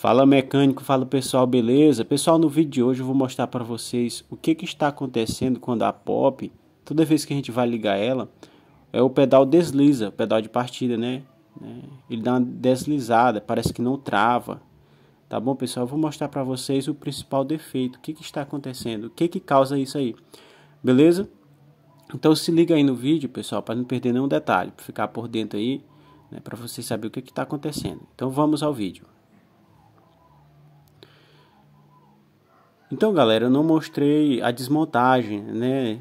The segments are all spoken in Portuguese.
Fala mecânico, fala pessoal, beleza? Pessoal, no vídeo de hoje eu vou mostrar para vocês o que, que está acontecendo quando a pop, toda vez que a gente vai ligar ela, é o pedal desliza, o pedal de partida, né? né? Ele dá uma deslizada, parece que não trava. Tá bom, pessoal? Eu vou mostrar para vocês o principal defeito, o que, que está acontecendo, o que, que causa isso aí, beleza? Então se liga aí no vídeo, pessoal, para não perder nenhum detalhe, para ficar por dentro aí, né, para você saber o que está acontecendo. Então vamos ao vídeo. Então, galera, eu não mostrei a desmontagem, né?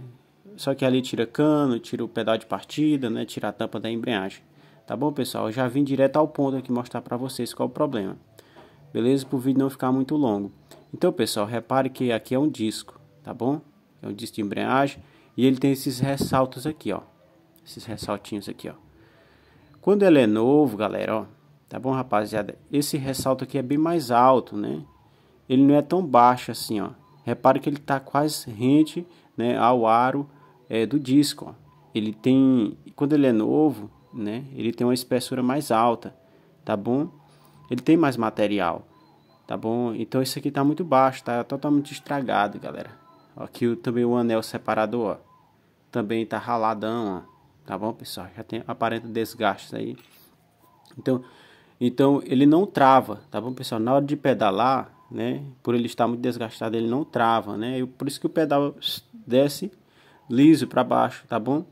Só que ali tira cano, tira o pedal de partida, né? Tira a tampa da embreagem. Tá bom, pessoal? Eu já vim direto ao ponto aqui mostrar para vocês qual é o problema. Beleza? Para o vídeo não ficar muito longo. Então, pessoal, repare que aqui é um disco, tá bom? É um disco de embreagem e ele tem esses ressaltos aqui, ó. Esses ressaltinhos aqui, ó. Quando ele é novo, galera, ó. Tá bom, rapaziada? Esse ressalto aqui é bem mais alto, né? ele não é tão baixo assim, ó. Repara que ele tá quase rente né, ao aro é, do disco. Ó. Ele tem, quando ele é novo, né, ele tem uma espessura mais alta, tá bom? Ele tem mais material, tá bom? Então esse aqui tá muito baixo, tá totalmente estragado, galera. Aqui também o anel separador, ó, também tá raladão, ó. Tá bom, pessoal? Já tem aparente desgaste aí. Então, então ele não trava, tá bom, pessoal? Na hora de pedalar, né? Por ele estar muito desgastado, ele não trava, né? Por isso que o pedal desce liso para baixo, tá bom?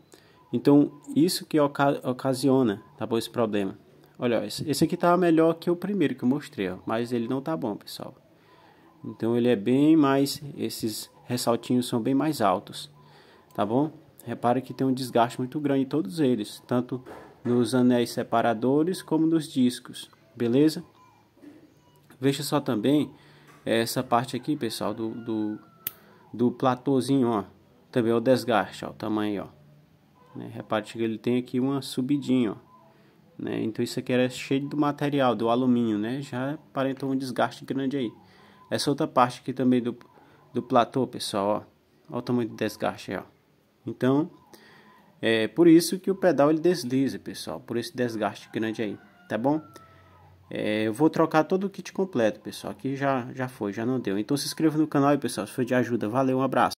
Então, isso que ocasiona, tá bom, esse problema. Olha, esse aqui tá melhor que o primeiro que eu mostrei, ó, mas ele não tá bom, pessoal. Então, ele é bem mais, esses ressaltinhos são bem mais altos, tá bom? Repara que tem um desgaste muito grande em todos eles, tanto nos anéis separadores como nos discos, beleza? Veja só também é, essa parte aqui, pessoal, do, do, do platôzinho, ó. Também é o desgaste, ó, o tamanho, ó. Né? Repare que ele tem aqui uma subidinha, ó. Né? Então isso aqui era cheio do material, do alumínio, né? Já aparentou um desgaste grande aí. Essa outra parte aqui também do, do platô, pessoal, ó. Olha o tamanho do desgaste aí, ó. Então, é por isso que o pedal ele desliza, pessoal, por esse desgaste grande aí, tá bom? É, eu vou trocar todo o kit completo, pessoal. Aqui já, já foi, já não deu. Então se inscreva no canal aí, pessoal. Se foi de ajuda, valeu, um abraço.